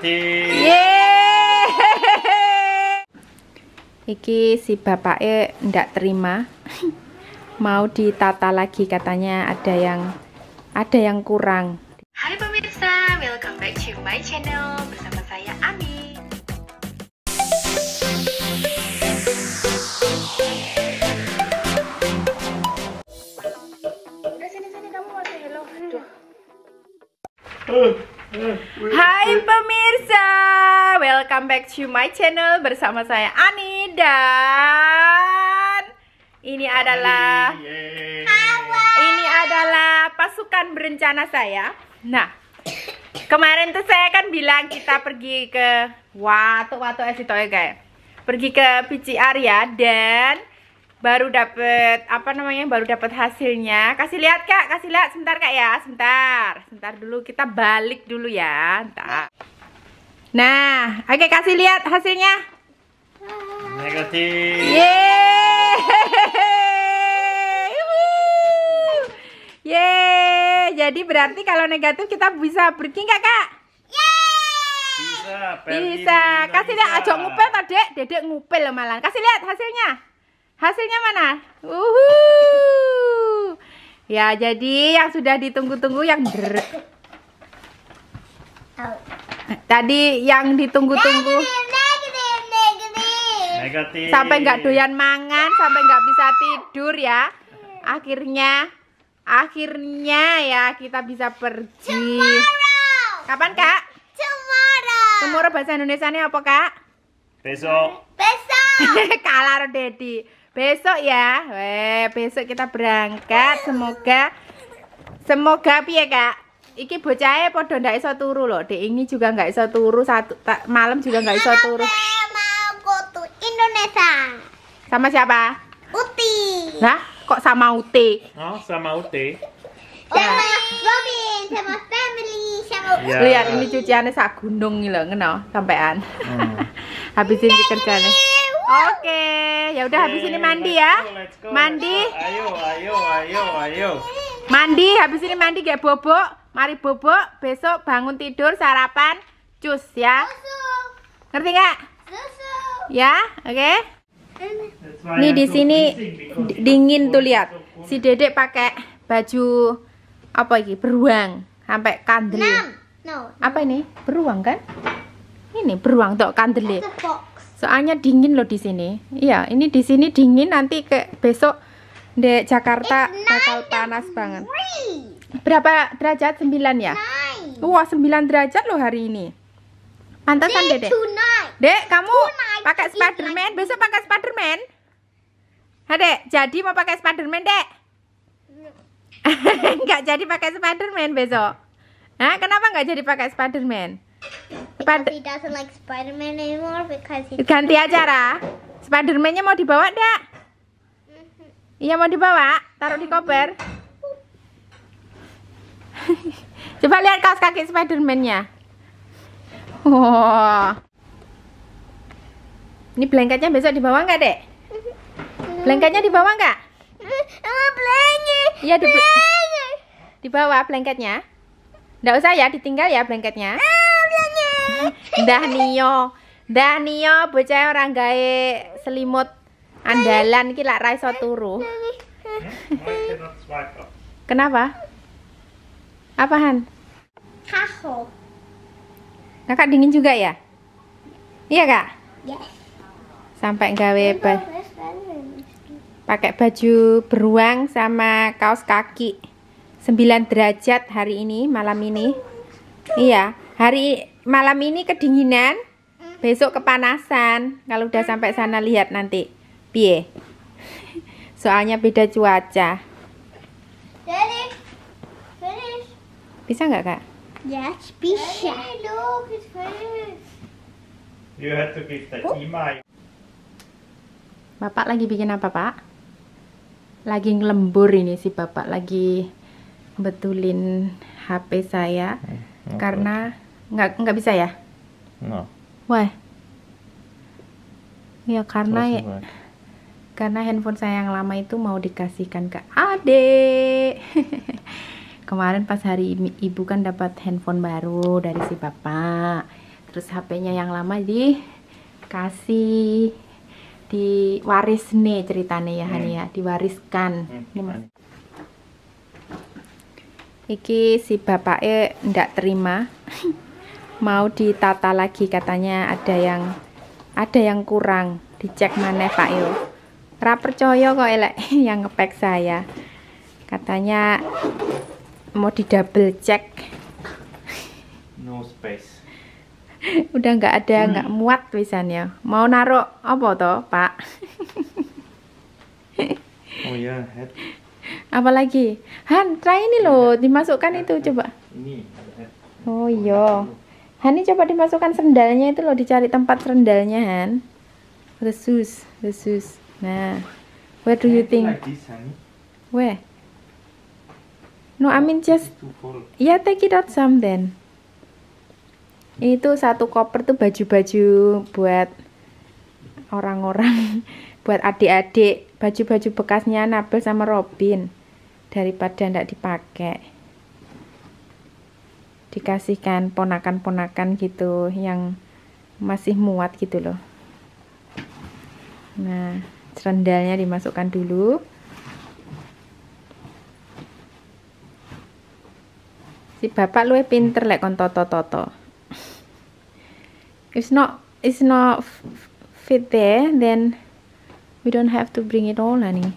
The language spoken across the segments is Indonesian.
jadi. Iki si bapaknya ndak terima. Mau ditata lagi katanya ada yang ada yang kurang. Hai pemirsa, welcome back to my channel. to my channel bersama saya Ani dan ini adalah ini adalah pasukan berencana saya. Nah, kemarin tuh saya kan bilang kita pergi ke Watu-Watu Esito ya guys, pergi ke PCR ya dan baru dapet apa namanya baru dapet hasilnya kasih lihat kak kasih lihat sebentar kak ya sebentar sebentar dulu kita balik dulu ya entah. Nah, oke okay, kasih lihat hasilnya. Negatif. Yeay. Yeay. Jadi berarti kalau negatif kita bisa pergi nggak kak? Yeay. Bisa. Bisa. Kasih lihat, ajak ngupil tadi, Dedek ngupil loh malah. Kasih lihat hasilnya. Hasilnya mana? Uhu. Ya, jadi yang sudah ditunggu-tunggu yang ber. Oh. Tadi yang ditunggu-tunggu sampai nggak doyan mangan, sampai nggak bisa tidur ya. Akhirnya, akhirnya ya kita bisa pergi. Kapan kak? Tomorrow. Tomorrow bahasa Indonesia ini apa kak? Besok. Besok. Kalah Dedi. Besok ya. Weh, besok kita berangkat. Semoga, semoga piye kak? iki bocahe podo ndak iso turu loh. Dek ini juga nggak iso turu satu malam juga nggak iso turu. Mau kutu Indonesia. Sama siapa? Uti. Nah, kok sama Uti? Oh, sama Uti. Ya. Robin sama family sama iya. Uti. Yeah. Lihat ini cuciannya sak gunung nih loh, kenal sampean. Hmm. Habisin dikerjane. Oke, ya udah habis ini mandi ya. Go, go. Mandi. Ayo, ayo, ayo, ayo. Mandi, habis ini mandi gak bobok mari bobok besok bangun tidur sarapan cus ya Susu. ngerti nggak ya oke okay? Nih di sini dingin tuh lihat. Si Dedek pakai baju apa lagi? Beruang sampai kandel. No, Apa ini? Beruang kan? Ini beruang tuh kandel. Soalnya dingin loh di sini. Iya, ini di sini dingin nanti ke besok di Jakarta bakal panas banget. Berapa derajat? 9 ya? Nine. Wah, 9 derajat loh hari ini. Pantasan Dek. Dek, Dek kamu pakai Spiderman, besok pakai Spiderman? Dek, jadi mau pakai Spiderman, Dek? Enggak jadi pakai Spiderman besok. Nah, kenapa enggak jadi pakai Spiderman? Spad he doesn't like Spiderman anymore because he Ganti acara. Spidermannya mau dibawa, Dek? Mm-hmm. Iya, mau dibawa. Taruh di koper. Coba lihat kaos kaki Spiderman-nya. Wow. Ini blanketnya besok dibawa nggak, Dek? Blanketnya dibawa nggak? Blanket. Iya, di Dibawa blanketnya. Nggak usah ya, ditinggal ya blanketnya. Ah, dah Nio, dah Nio, bocah orang gae selimut andalan kira raiso turu. Kenapa? Apa Han? Kaho. Kakak dingin juga ya? Iya kak? Yes. Sampai gawe ba ya, pakai baju beruang sama kaos kaki 9 derajat hari ini malam ini iya hari malam ini kedinginan besok kepanasan kalau udah sampai sana lihat nanti pie soalnya beda cuaca Bisa nggak kak? Yes, bisa. You have to give the email. Bapak lagi bikin apa pak? Lagi ngelembur ini si bapak lagi betulin HP saya hmm, karena nggak nggak bisa ya? No. Wah. Ya karena ya, karena handphone saya yang lama itu mau dikasihkan ke adik. kemarin pas hari ibu kan dapat handphone baru dari si bapak terus HP-nya yang lama dikasih diwaris nih ceritanya ya Hani hmm. ya diwariskan hmm. iki si bapaknya ndak terima mau ditata lagi katanya ada yang ada yang kurang dicek mana pak yo ra percaya kok elek yang ngepek saya katanya mau di double check no space udah nggak ada hmm. nggak hmm. muat tulisannya mau naruh apa toh pak oh ya head apalagi Han try ini loh dimasukkan head. itu coba ini head. oh iya Han ini coba dimasukkan sendalnya itu loh dicari tempat sendalnya Han Resus, resus. nah where do you think like this, where No, I mean just ya yeah, take it out some then. Itu satu koper tuh baju-baju buat orang-orang, buat adik-adik, baju-baju bekasnya Nabil sama Robin daripada ndak dipakai. Dikasihkan ponakan-ponakan gitu yang masih muat gitu loh. Nah, serendalnya dimasukkan dulu. si bapak luwe pinter lek like, kon toto toto it's not it's not fit there then we don't have to bring it all honey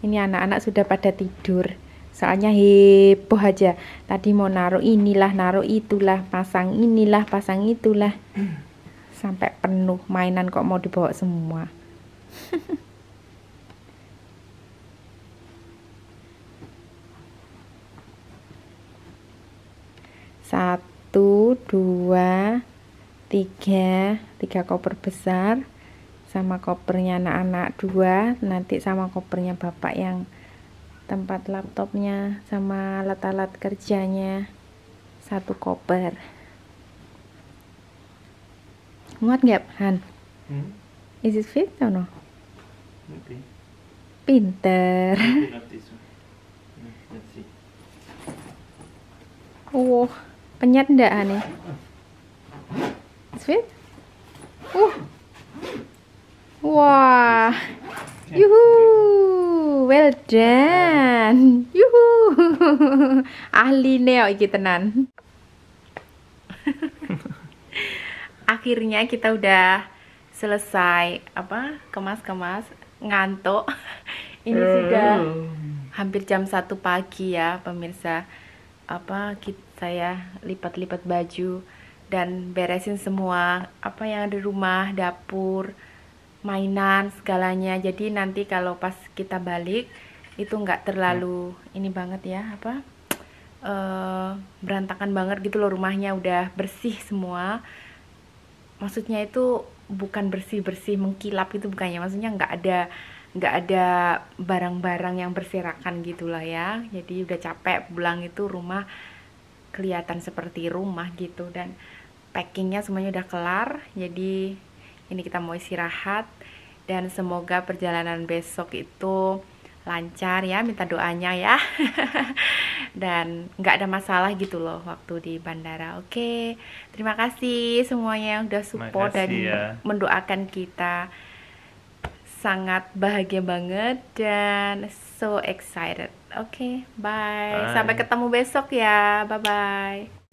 ini anak-anak sudah pada tidur soalnya heboh aja tadi mau naruh inilah naruh itulah pasang inilah pasang itulah sampai penuh mainan kok mau dibawa semua satu dua tiga tiga koper besar sama kopernya anak-anak dua nanti sama kopernya bapak yang tempat laptopnya sama alat-alat kerjanya satu koper muat nggak Han? Hmm? Is it fit or no? Pinter. Maybe hmm, Oh, penyet ndak aneh. fit Uh. Wah. Wow. Yuhu well done yuhu ahli neo iki tenan akhirnya kita udah selesai apa kemas-kemas ngantuk ini sudah hmm. hampir jam satu pagi ya pemirsa apa kita, saya lipat-lipat baju dan beresin semua apa yang ada di rumah dapur mainan segalanya jadi nanti kalau pas kita balik itu nggak terlalu ini banget ya apa e, berantakan banget gitu loh rumahnya udah bersih semua maksudnya itu bukan bersih bersih mengkilap itu bukannya maksudnya nggak ada nggak ada barang-barang yang berserakan gitulah ya jadi udah capek pulang itu rumah kelihatan seperti rumah gitu dan packingnya semuanya udah kelar jadi ini kita mau istirahat dan semoga perjalanan besok itu lancar ya minta doanya ya dan nggak ada masalah gitu loh waktu di bandara oke okay. terima kasih semuanya yang udah support kasih, dan ya. mendoakan kita sangat bahagia banget dan so excited oke okay, bye. bye sampai ketemu besok ya bye bye